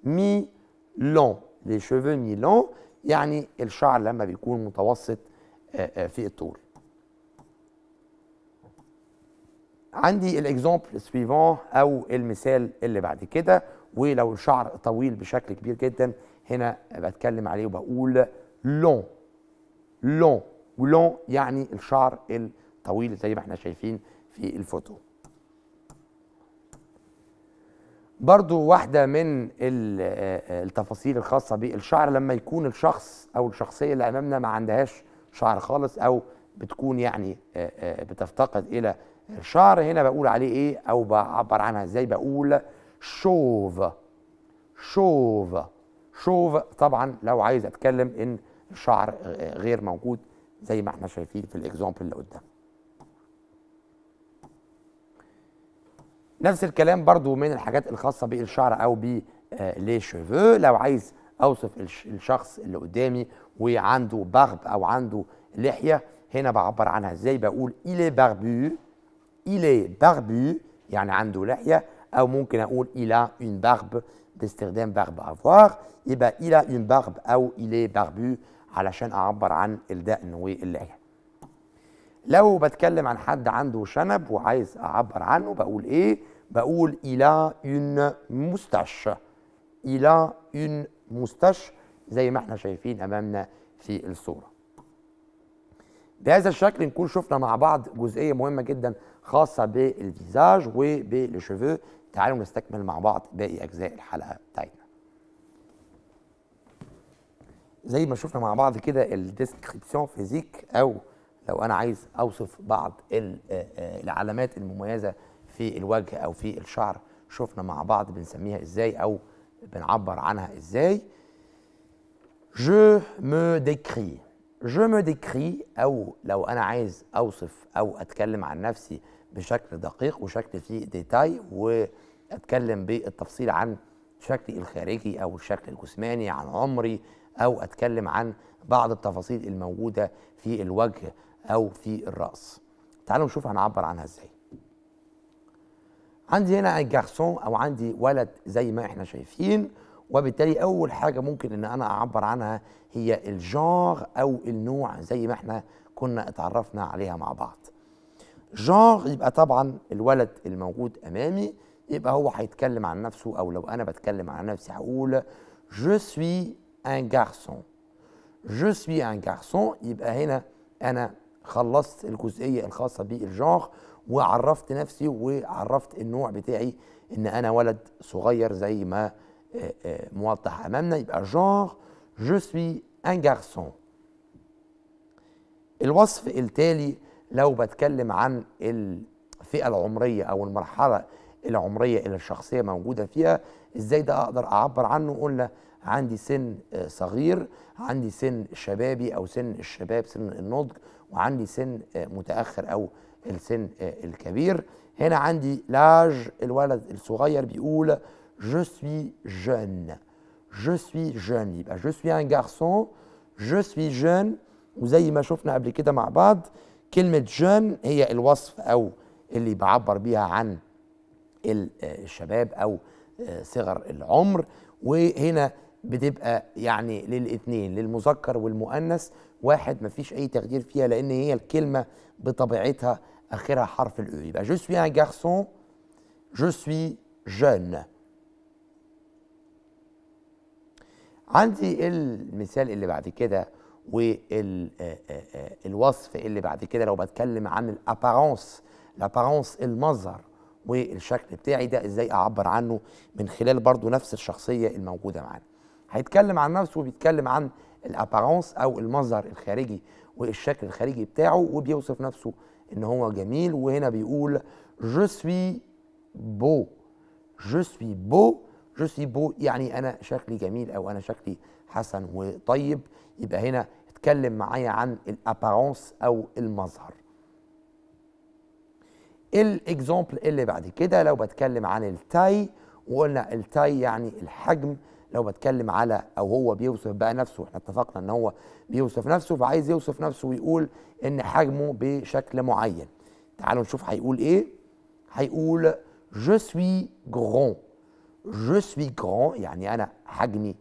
ميلون لي شيفو ميلون يعني الشعر لما بيكون متوسط آه، آه، في الطول عندي الاكزامبل سويفون او المثال اللي بعد كده ولو الشعر طويل بشكل كبير جدا هنا بتكلم عليه وبقول لون لون ولون يعني الشعر الطويل زي ما احنا شايفين في الفوتو برضو واحدة من آه، التفاصيل الخاصة بالشعر لما يكون الشخص أو الشخصية اللي أمامنا ما عندهاش شعر خالص أو بتكون يعني آه، آه، بتفتقد إلى الشعر هنا بقول عليه إيه أو بعبر عنها إزاي بقول شوف شوف شوف طبعا لو عايز أتكلم إن شعر آه، آه، غير موجود زي ما احنا شايفين في الاكزامبل اللي قدام نفس الكلام برضو من الحاجات الخاصه بالشعر او ب آه، لي شيفو لو عايز اوصف الشخص اللي قدامي وعنده بغب او عنده لحيه هنا بعبر عنها ازاي بقول إلي باربو إلي باربو يعني عنده لحيه او ممكن اقول الى اون باغب باستخدام باغب افوار يبقى الى اون باغب او إلي باربو علشان اعبر عن الدقن واللعين لو بتكلم عن حد عنده شنب وعايز اعبر عنه بقول ايه بقول الى اون مستش الى اون مستش زي ما احنا شايفين امامنا في الصوره بهذا الشكل نكون شفنا مع بعض جزئيه مهمه جدا خاصه بالفيزاج وبالشيفو تعالوا نستكمل مع بعض باقي اجزاء الحلقه بتاعتنا زي ما شفنا مع بعض كده الديسكريبسيون فيزيك او لو انا عايز اوصف بعض آه، آه، العلامات المميزه في الوجه او في الشعر شفنا مع بعض بنسميها ازاي او بنعبر عنها ازاي je me ديكري je me ديكري او لو انا عايز اوصف او اتكلم عن نفسي بشكل دقيق وشكل فيه ديتاي واتكلم بالتفصيل عن شكلي الخارجي او الشكل الجسماني عن عمري أو أتكلم عن بعض التفاصيل الموجودة في الوجه أو في الرأس تعالوا نشوف هنعبر عنها إزاي عندي هنا جارسون أو عندي ولد زي ما احنا شايفين وبالتالي أول حاجة ممكن إن أنا أعبر عنها هي الجانغ أو النوع زي ما احنا كنا اتعرفنا عليها مع بعض جانغ يبقى طبعا الولد الموجود امامي يبقى هو هيتكلم عن نفسه او لو انا بتكلم عن نفسي هقول جو سوي ان garçon جو سوي ان garçon يبقى هنا انا خلصت الجزئيه الخاصه بالجنر وعرفت نفسي وعرفت النوع بتاعي ان انا ولد صغير زي ما آه، آه، موضح امامنا يبقى جونغ جو سوي ان garçon الوصف التالي لو بتكلم عن الفئه العمريه او المرحله العمريه اللي الشخصيه موجوده فيها ازاي ده اقدر اعبر عنه قلنا عندي سن آه، صغير عندي سن شبابي او سن الشباب سن النضج وعندي سن آه، متاخر او السن آه، الكبير هنا عندي لاج الولد الصغير بيقول je suis jeune je suis jeune يبقى je suis un garçon je suis jeune وزي ما شفنا قبل كده مع بعض كلمة جون هي الوصف أو اللي بعبر بيها عن الشباب أو صغر العمر وهنا بتبقى يعني للاثنين للمذكر والمؤنث واحد مفيش اي تغيير فيها لان هي الكلمه بطبيعتها اخرها حرف الاو e. يبقى جو سوي ان garçon جو سوي جون عندي المثال اللي بعد كده والوصف آه، آه، آه، اللي بعد كده لو بتكلم عن الابارونس الابارونس المظهر والشكل بتاعي ده ازاي اعبر عنه من خلال برضو نفس الشخصيه الموجوده معانا هيتكلم عن نفسه وبيتكلم عن الابارونس او المظهر الخارجي والشكل الخارجي بتاعه وبيوصف نفسه ان هو جميل وهنا بيقول جو سوي بو جو سوي بو جو سوي بو يعني انا شكلي جميل او انا شكلي حسن وطيب يبقى هنا اتكلم معايا عن الابارونس او المظهر الاكزامبل اللي بعد كده لو بتكلم عن التاي وقلنا التاي يعني الحجم لو بتكلم على او هو بيوصف بقى نفسه احنا اتفقنا ان هو بيوصف نفسه فعايز يوصف نفسه ويقول ان حجمه بشكل معين تعالوا نشوف هيقول ايه هيقول جو سوي جرون جو سوي جرون يعني انا حجمي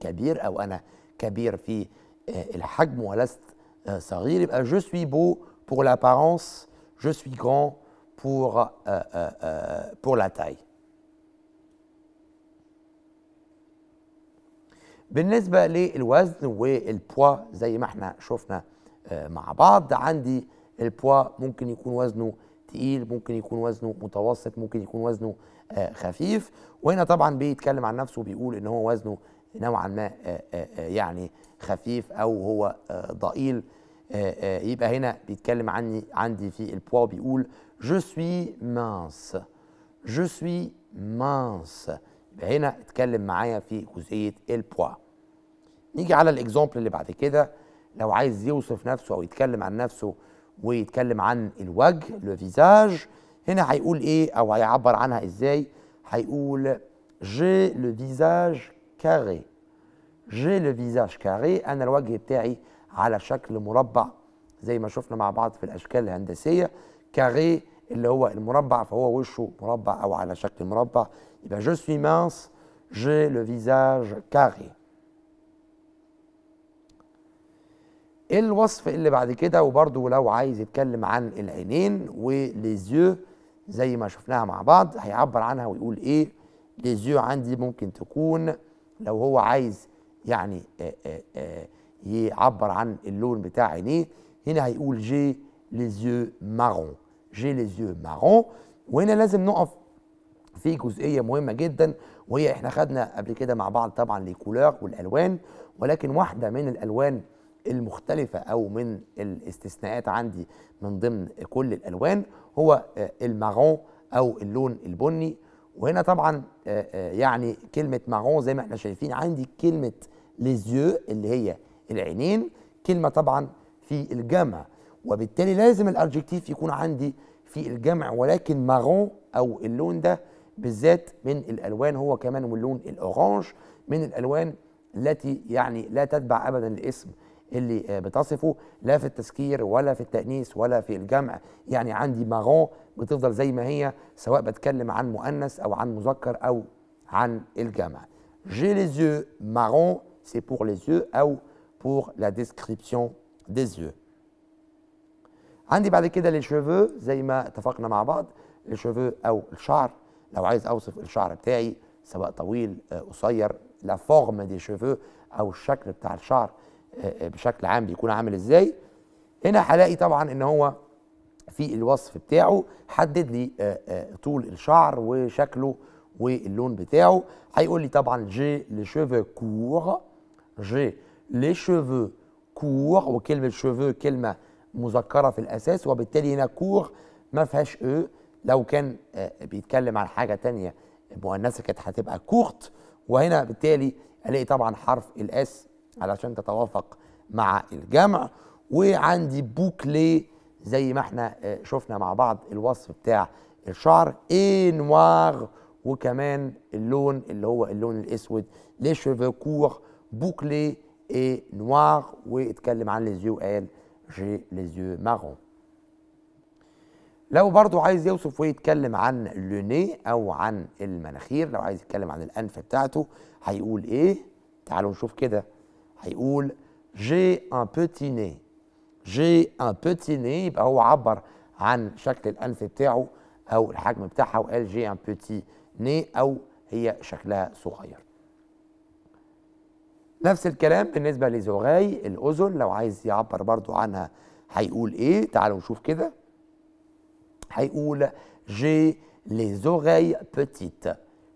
كبير او انا كبير في آه، الحجم ولست آه، صغير يبقى جو سوي بو بور لابارونس جو سوي جرون بور بور لا تاي بالنسبه للوزن والبوا زي ما احنا شفنا آه، مع بعض عندي البوا ممكن يكون وزنه تقيل ممكن يكون وزنه متوسط ممكن يكون وزنه آه، خفيف وهنا طبعا بيتكلم عن نفسه وبيقول ان هو وزنه نوعا ما آه، يعني خفيف او هو ضئيل يبقى هنا بيتكلم عني عندي في البوا بيقول جو سوي مانس جو سوي مانس يبقى هنا اتكلم معايا في جزئيه البوا نيجي على الاكزامبل اللي بعد كده لو عايز يوصف نفسه او يتكلم عن نفسه ويتكلم عن الوجه لو فيزاج هنا هيقول ايه او هيعبر عنها ازاي هيقول جي لو فيزاج كاري جي لو فيزاج كاري انا الوجه بتاعي على شكل مربع زي ما شفنا مع بعض في الاشكال الهندسيه كاري اللي هو المربع فهو وشه مربع او على شكل مربع يبقى جو سوي مانس جي لو فيزاج كاري الوصف اللي بعد كده وبرضو لو عايز يتكلم عن العينين وليزيو زي ما شفناها مع بعض هيعبر عنها ويقول ايه ليزيو عندي ممكن تكون لو هو عايز يعني آآ آآ يعبر عن اللون بتاع عينيه هنا هيقول جي ليزيو مارون جي ليزيو مارون وهنا لازم نقف في جزئيه مهمه جدا وهي احنا خدنا قبل كده مع بعض طبعا لي كولور والالوان ولكن واحده من الالوان المختلفة أو من الاستثناءات عندي من ضمن كل الألوان هو آه، الماغون أو اللون البني وهنا طبعا آه، آه، يعني كلمة ماغون زي ما احنا شايفين عندي كلمة ليزيو اللي هي العينين كلمة طبعا في الجمع وبالتالي لازم الأرجكتيف يكون عندي في الجمع ولكن ماغون أو اللون ده بالذات من الألوان هو كمان واللون الأورانج من الألوان التي يعني لا تتبع أبدا الاسم اللي آه، بتصفه لا في التذكير ولا في التأنيث ولا في الجمع يعني عندي ماغون بتفضل زي ما هي سواء بتكلم عن مؤنث أو عن مذكر أو عن الجمع j'ai les yeux سي c'est pour les yeux أو pour la description des yeux عندي بعد كده لي زي ما اتفقنا مع بعض لي أو الشعر لو عايز أوصف الشعر بتاعي سواء طويل آه، قصير لا فورم دي شيفو أو الشكل بتاع الشعر آه، آه، بشكل عام بيكون عامل ازاي هنا هلاقي طبعا ان هو في الوصف بتاعه حدد لي آه، طول الشعر وشكله واللون بتاعه هيقول لي طبعا جي لي شيفو كور جي لي شيفو كور وكلمه شيفو كلمه مذكره في الاساس وبالتالي هنا كور ما فيهاش او e. لو كان بيتكلم عن حاجه تانية مؤنثه كانت هتبقى كورت وهنا بالتالي الاقي طبعا حرف الاس علشان تتوافق مع الجمع وعندي بوكلي زي ما احنا آه، شفنا مع بعض الوصف بتاع الشعر اي نوار وكمان اللون اللي هو اللون الاسود لي شيفو كور بوكلي اي نوار واتكلم عن ليزيو قال جي ليزيو مارون لو برضو عايز يوصف ويتكلم عن لوني او عن المناخير لو عايز يتكلم عن الانف بتاعته هيقول ايه تعالوا نشوف كده هيقول جي ان بوتي ني جي ان بوتي ني يبقى هو عبر عن شكل الانف بتاعه او الحجم بتاعها وقال جي ان بوتي ني او هي شكلها صغير نفس الكلام بالنسبه لزغاي الاذن لو عايز يعبر برضو عنها هيقول ايه تعالوا نشوف كده هيقول جي لي زوغاي petites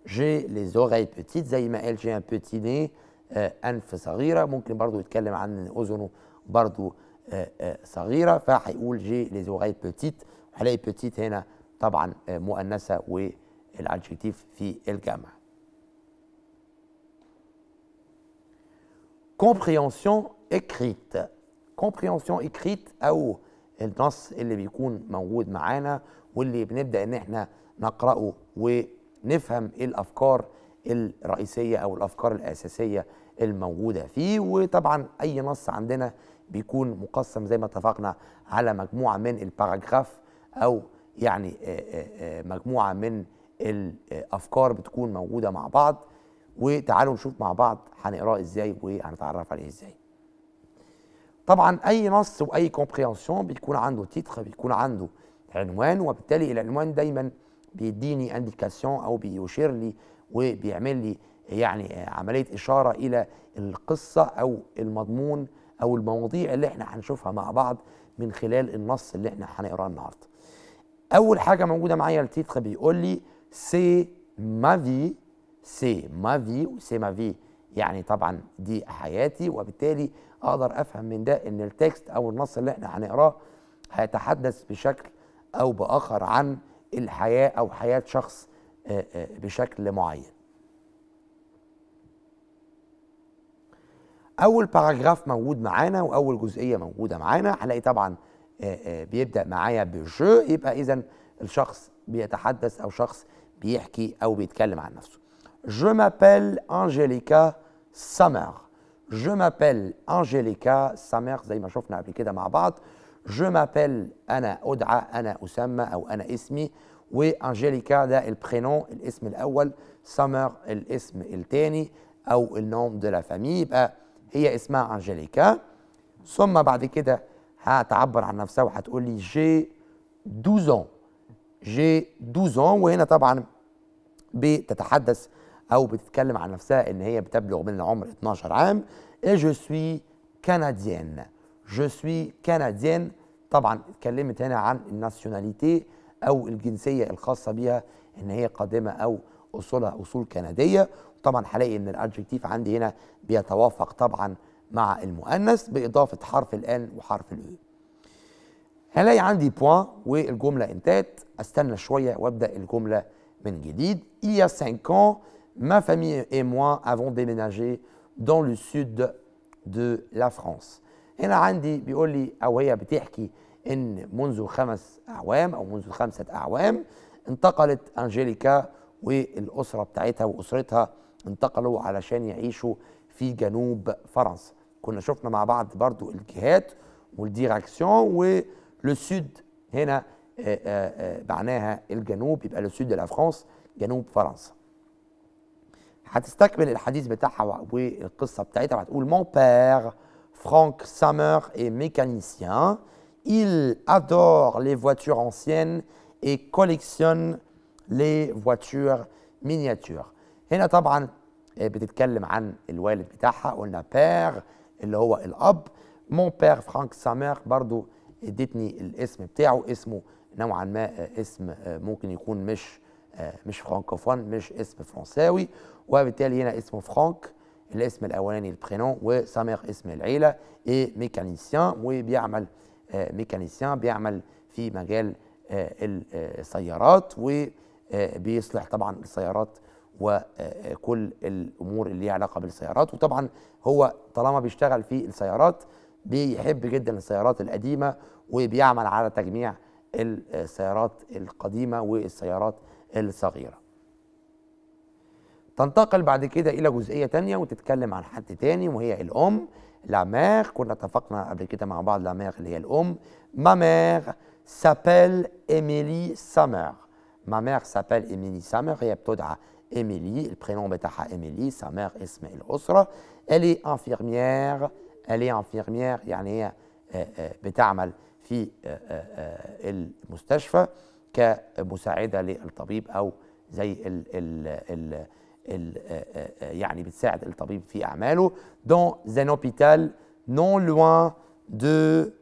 جي لي زوغاي petites زي ما قال جي ان بوتي ني آه، أنف صغيرة ممكن برضو يتكلم عن أن أذنه برضو آه، آه، صغيرة فهيقول جي لي أوغاي بتيت هلاقي بتيت هنا طبعا مؤنثة والأدجكتيف في الجمع كومبريونسيون اكريت كومبريونسيون اكريت أو النص اللي بيكون موجود معانا واللي بنبدأ إن إحنا نقرأه ونفهم الأفكار الرئيسيه او الافكار الاساسيه الموجوده فيه وطبعا اي نص عندنا بيكون مقسم زي ما اتفقنا على مجموعه من الباراجراف او يعني آه، آه، آه، مجموعه من الافكار بتكون موجوده مع بعض وتعالوا نشوف مع بعض هنقراه ازاي وهنتعرف عليه ازاي طبعا اي نص واي كومبريانسيون بيكون عنده تيتر بيكون عنده عنوان وبالتالي العنوان دايما بيديني انديكاسيون او بيشير لي وبيعمل لي يعني عمليه اشاره الى القصه او المضمون او المواضيع اللي احنا هنشوفها مع بعض من خلال النص اللي احنا هنقراه النهارده. اول حاجه موجوده معايا التيتر بيقول لي سي ما في سي ما في وسي ما في يعني طبعا دي حياتي وبالتالي اقدر افهم من ده ان التكست او النص اللي احنا هنقراه هيتحدث بشكل او باخر عن الحياه او حياه شخص آه، آه، بشكل معين اول باراجراف موجود معانا واول جزئيه موجوده معانا هلاقي طبعا آه، بيبدا معايا بجو يبقى اذا الشخص بيتحدث او شخص بيحكي او بيتكلم عن نفسه Je m'appelle Angelica Summer. Je m'appelle Angelica Summer زي ما شفنا قبل كده مع بعض. Je m'appelle أنا أدعى أنا أسمى أو أنا اسمي وانجيليكا ده البرينون الاسم الاول سمر الاسم الثاني او النوم دو لا فامي يبقى هي اسمها انجيليكا ثم بعد كده هتعبر عن نفسها وهتقول لي جي 12 جي 12 وهنا طبعا بتتحدث او بتتكلم عن نفسها ان هي بتبلغ من العمر 12 عام جو سوي كنديان جو سوي كنديان طبعا اتكلمت هنا عن الناسيوناليتي او الجنسيه الخاصه بيها ان هي قادمه او اصولها اصول كنديه طبعا هلاقي ان الادجكتيف عندي هنا بيتوافق طبعا مع المؤنث باضافه حرف الان وحرف الاي e. هلاقي عندي بوان والجمله انتهت استنى شويه وابدا الجمله من جديد il y a 5 ans ma famille et moi avons déménagé dans le sud de la France هنا عندي بيقول لي او هي بتحكي ان منذ خمس اعوام او منذ خمسه اعوام انتقلت انجيليكا والاسره بتاعتها واسرتها انتقلوا علشان يعيشوا في جنوب فرنسا كنا شفنا مع بعض برضو الجهات والديراكسيون ولو سود هنا آه، آه، آه، معناها الجنوب يبقى لو سود لا فرانس جنوب فرنسا هتستكمل الحديث بتاعها والقصه بتاعتها وهتقول مون بير فرانك سامر اي ميكانيسيان Il adore les voitures anciennes et collectionne les voitures miniatures. هنا طبعا إيه، بتتكلم عن الوالد بتاعها قلنا بير اللي هو الاب مون بير فرانك سامير برضو ادتني الاسم بتاعه اسمه نوعا ما آه، اسم آه، ممكن يكون مش آه، مش فرانكوفون مش اسم فرنساوي وبالتالي هنا اسمه فرانك الاسم الاولاني البرينون وسامير اسم العيله اي ميكانيسيان وبيعمل آه، ميكانيسيان بيعمل في مجال آه، آه، السيارات وبيصلح طبعا السيارات وكل الامور اللي ليها علاقه بالسيارات وطبعا هو طالما بيشتغل في السيارات بيحب جدا السيارات القديمه وبيعمل على تجميع السيارات القديمه والسيارات الصغيره تنتقل بعد كده الى جزئيه تانية وتتكلم عن حد تاني وهي الام La كنا اتفقنا قبل كده مع بعض لا اللي هي الأم ما مير سابيل ايميلي Summer ما مير سابيل ايميلي Summer هي بتدعى ايميلي البرينوم بتاعها ايميلي سامر اسم الأسرة الي est الي elle يعني هي بتعمل في المستشفى كمساعدة للطبيب أو زي ال ال ال آه، آه، يعني بتساعد الطبيب في أعماله dans un hôpital non loin de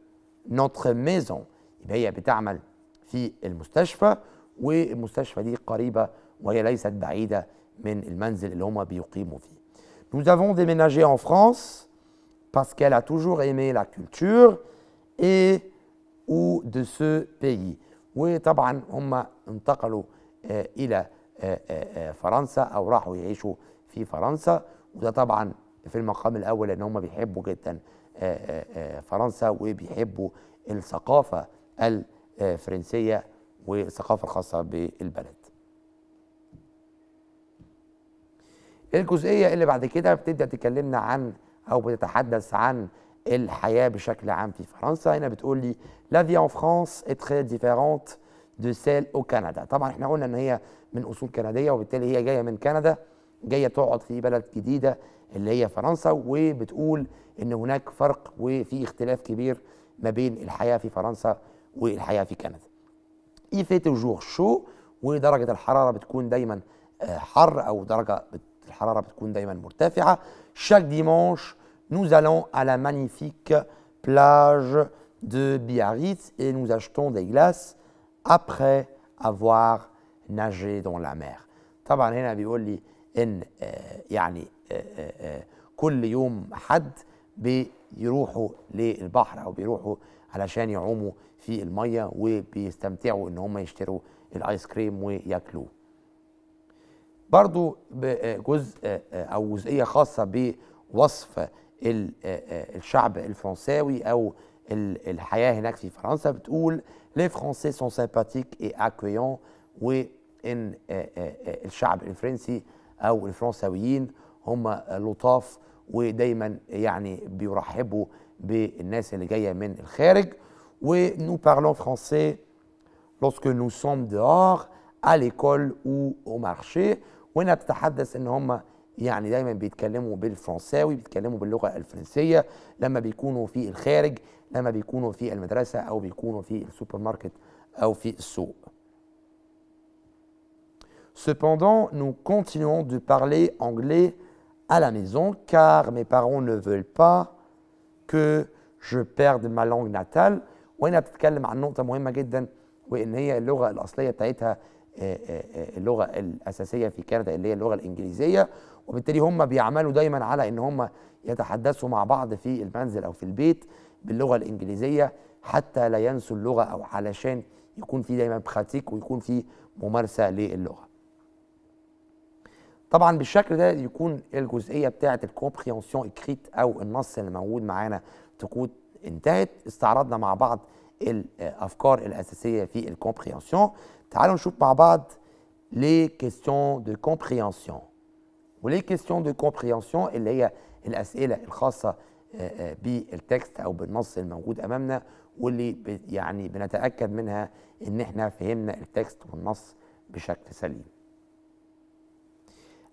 notre maison يبقى هي بتعمل في المستشفى والمستشفى دي قريبة وهي ليست بعيدة من المنزل اللي هما بيقيموا فيه Nous avons déménagé en France parce qu'elle a toujours aimé la culture et ou de ce pays. وطبعا هم انتقلوا آه، إلى آه، آه، آه، فرنسا او راحوا يعيشوا في فرنسا وده طبعا في المقام الاول ان هم بيحبوا جدا فرنسا وبيحبوا الثقافه الفرنسيه والثقافه الخاصه بالبلد الجزئيه اللي بعد كده بتبدا تكلمنا عن او بتتحدث عن الحياه بشكل عام في فرنسا هنا بتقول لي لا في ان فرانس اي تري ديفيرونت دو سيل او كندا طبعا احنا قلنا ان هي من اصول كنديه وبالتالي هي جايه من كندا جايه تقعد في بلد جديده اللي هي فرنسا وبتقول ان هناك فرق وفي اختلاف كبير ما بين الحياه في فرنسا والحياه في كندا. اي في توجور شو ودرجه الحراره بتكون دايما آه، حر او درجه الحراره بتكون دايما مرتفعه. شاك ديمونش nous allons à la magnifique plage de Biarritz et nous achetons des glaces après avoir nager دون لا ميغ طبعا هنا بيقول لي ان آه، يعني آه، آه، كل يوم حد بيروحوا للبحر او بيروحوا علشان يعوموا في الميه وبيستمتعوا ان هم يشتروا الايس كريم وياكلوه برضو جزء او جزئيه خاصه بوصف الشعب الفرنساوي او الحياه هناك في فرنسا بتقول les français sont sympathiques et accueillants وان آه، آه، آه، الشعب الفرنسي او الفرنساويين هم لطاف ودايما يعني بيرحبوا بالناس اللي جايه من الخارج ونو parlons français lorsque nous sommes dehors à l'école ou au marché وهنا تتحدث ان هم يعني دايما بيتكلموا بالفرنساوي بيتكلموا باللغه الفرنسيه لما بيكونوا في الخارج لما بيكونوا في المدرسه او بيكونوا في السوبر ماركت او في السوق Cependant, nous continuons de parler anglais à la maison car mes parents ne veulent pas que je perde ma langue natale. وهنا بتتكلم عن نقطة مهمة جدا وإن هي اللغة الأصلية بتاعتها اللغة الأساسية في كندا اللي هي اللغة الإنجليزية وبالتالي هم بيعملوا دايما على إن هم يتحدثوا مع بعض في المنزل أو في البيت باللغة الإنجليزية حتى لا ينسوا اللغة أو علشان يكون في دايما بخاتيك ويكون في ممارسة للغة طبعا بالشكل ده يكون الجزئيه بتاعه الكومبرينسيون اكريت او النص اللي موجود معانا تكون انتهت استعرضنا مع بعض الافكار الاساسيه في الكومبرينسيون تعالوا نشوف مع بعض لي كيستيون دو كومبريانسيون ولي كيستيون دو كومبريانسيون اللي هي الاسئله الخاصه آه، آه، بالتكست او بالنص الموجود امامنا واللي يعني بنتاكد منها ان احنا فهمنا التكست والنص بشكل سليم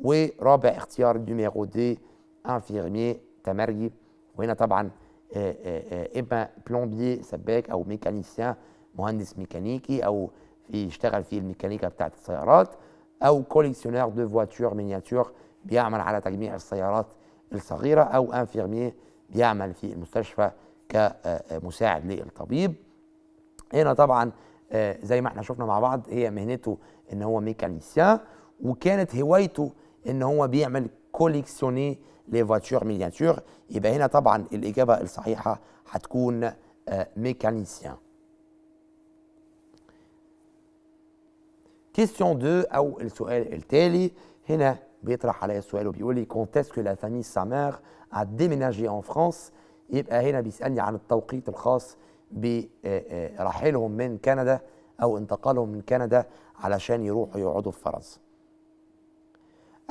ورابع اختيار نيميرو دي انفيرمي تمرجي وهنا طبعا آه، آه، آه، اما بلومبيي سباك او ميكانيسيان مهندس ميكانيكي او يشتغل في الميكانيكا بتاعت السيارات او كوليكسيونير دو فواتور مينياتور بيعمل على تجميع السيارات الصغيره او انفيرمي بيعمل في المستشفى كمساعد للطبيب هنا طبعا زي ما احنا شفنا مع بعض هي مهنته ان هو ميكانيسيان وكانت هوايته ان هو بيعمل كوليكسيوني لي فواتور مينياتور يبقى هنا طبعا الاجابه الصحيحه هتكون آه، ميكانيسيان كيستيون 2 او السؤال التالي هنا بيطرح عليا السؤال وبيقول لي كونتيسكو لا فامي سامير ا ديميناجي ان فرانس يبقى هنا بيسالني عن التوقيت الخاص برحيلهم آه، آه، من كندا او انتقالهم من كندا علشان يروحوا يقعدوا في فرنسا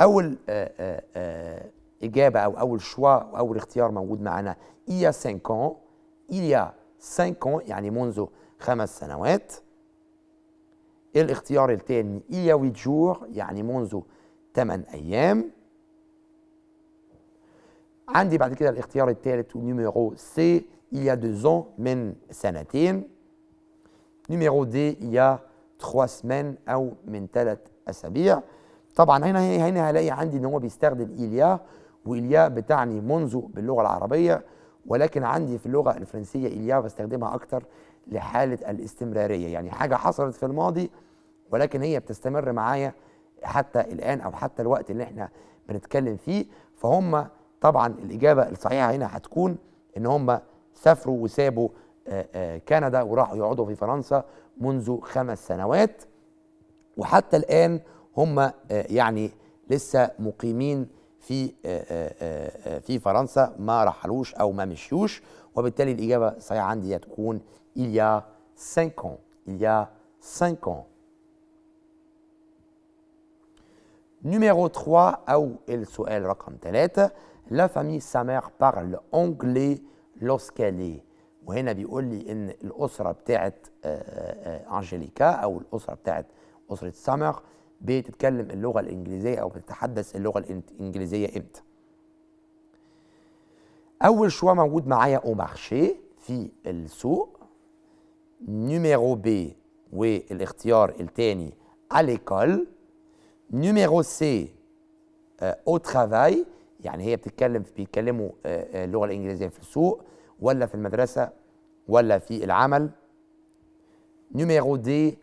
اول آه، آه، آه، اجابه او اول شواء او اول اختيار موجود معنا إيا سانكون إيا سانكون يعني منذ خمس سنوات الاختيار الثاني إيا ويتجور يعني منذ ثمان ايام عندي بعد كده الاختيار الثالث نيميرو سي إيا دوزون من سنتين نيميرو دي إيا تخوا سمان او من ثلاث اسابيع طبعا هنا هنا هلاقي عندي ان هو بيستخدم ايليا وايليا بتعني منذ باللغه العربيه ولكن عندي في اللغه الفرنسيه ايليا بستخدمها اكتر لحاله الاستمراريه يعني حاجه حصلت في الماضي ولكن هي بتستمر معايا حتى الان او حتى الوقت اللي احنا بنتكلم فيه فهم طبعا الاجابه الصحيحه هنا هتكون ان هم سافروا وسابوا آه، آه، كندا وراحوا يقعدوا في فرنسا منذ خمس سنوات وحتى الان هم آه، يعني لسه مقيمين في آه، آه، في فرنسا ما رحلوش او ما مشيوش وبالتالي الاجابه الصحيحه عندي هتكون a 5 ans a 5 ans Numéro 3 أو السؤال رقم 3 La famille mère parle anglais lorsqu'elle est وهنا بيقول لي ان الاسره بتاعت انجليكا او الاسره بتاعت اسره سامر بتتكلم اللغه الانجليزيه او بتتحدث اللغه الانجليزيه امتى اول شوا موجود معايا او مارشي في السوق نيميرو بي والاختيار الثاني اليكول نيميرو سي او ترافاي يعني هي بتتكلم بيتكلموا آه، آه، اللغه الانجليزيه في السوق ولا في المدرسه ولا في العمل نيميرو دي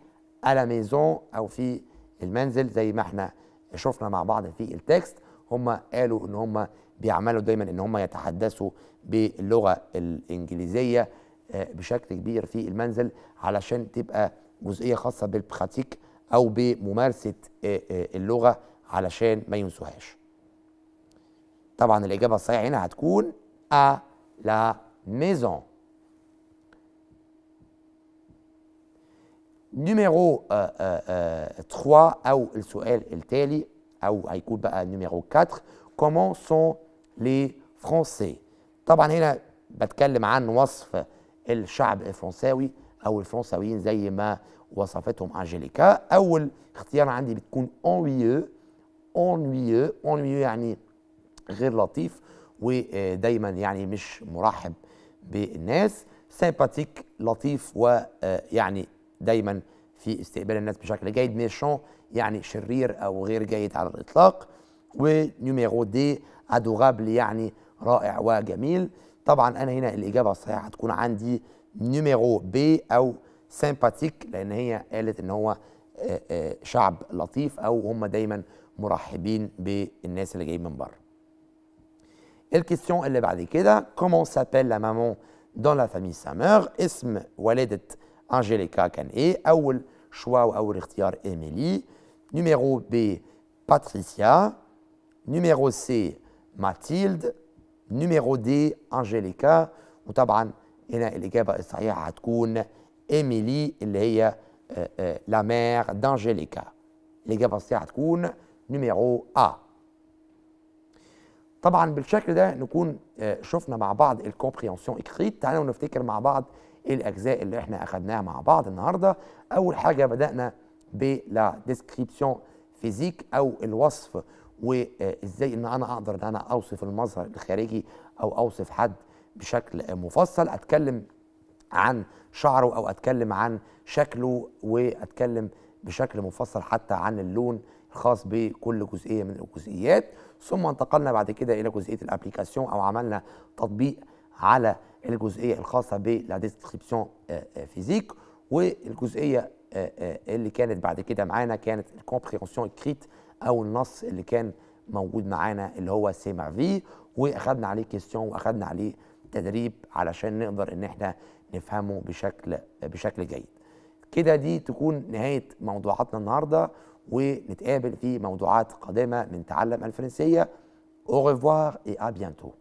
على ميزون او في المنزل زي ما احنا شفنا مع بعض في التكست هم قالوا ان هم بيعملوا دايما ان هم يتحدثوا باللغه الانجليزيه آه، بشكل كبير في المنزل علشان تبقى جزئيه خاصه بالبخاتيك او بممارسه آه، آه، اللغه علشان ما ينسوهاش طبعا الاجابه الصحيحه هنا هتكون ا لا ميزون نيميرو 3 آه، آه، آه، او السؤال التالي او هيكون بقى نيميرو 4 كومون سون لي فرونسي طبعا هنا بتكلم عن وصف الشعب الفرنساوي او الفرنساويين زي ما وصفتهم انجيليكا اول اختيار عندي بتكون اونويو اونويو اونويو يعني غير لطيف ودايما يعني مش مرحب بالناس سيمباتيك لطيف ويعني دايما في استقبال الناس بشكل جيد ميشون يعني شرير او غير جيد على الاطلاق ونيميرو دي ادوغابل يعني رائع وجميل طبعا انا هنا الاجابه الصحيحه هتكون عندي نيميرو بي او سيمباتيك لان هي قالت ان هو شعب لطيف او هم دايما مرحبين بالناس اللي جايين من بره الكيستيون اللي بعد كده كومون سابيل لا مامون دون لا فامي سامور اسم والده كان إي أول شوا ou أول اختيار إيميلي نيميرو بي باتريسيا نيميرو سي ماتيلد نميرو دي انجيليكا وطبعا هنا الاجابه الصحيحه هتكون ايميلي اللي هي لا مير دانجيليكا الاجابه الصحيحه هتكون نميرو ا طبعا بالشكل ده نكون شفنا مع بعض الكومبريونسيون اكريت تعالوا نفتكر مع بعض ايه الاجزاء اللي احنا اخدناها مع بعض النهارده اول حاجه بدانا بلا ديسكريبسيون فيزيك او الوصف وازاي ان انا اقدر ان انا اوصف المظهر الخارجي او اوصف حد بشكل مفصل اتكلم عن شعره او اتكلم عن شكله واتكلم بشكل مفصل حتى عن اللون الخاص بكل جزئيه من الجزئيات ثم انتقلنا بعد كده الى جزئيه الابلكاسيون او عملنا تطبيق على الجزئيه الخاصه لا ديسكريبسيون آه، آه، فيزيك والجزئيه آه، اللي كانت بعد كده معانا كانت الكومبريهنسيون كريت او النص اللي كان موجود معانا اللي هو سي في واخدنا عليه كيستيون واخدنا عليه تدريب علشان نقدر ان احنا نفهمه بشكل بشكل جيد كده دي تكون نهايه موضوعاتنا النهارده ونتقابل في موضوعات قادمه من تعلم الفرنسيه au revoir et à bientôt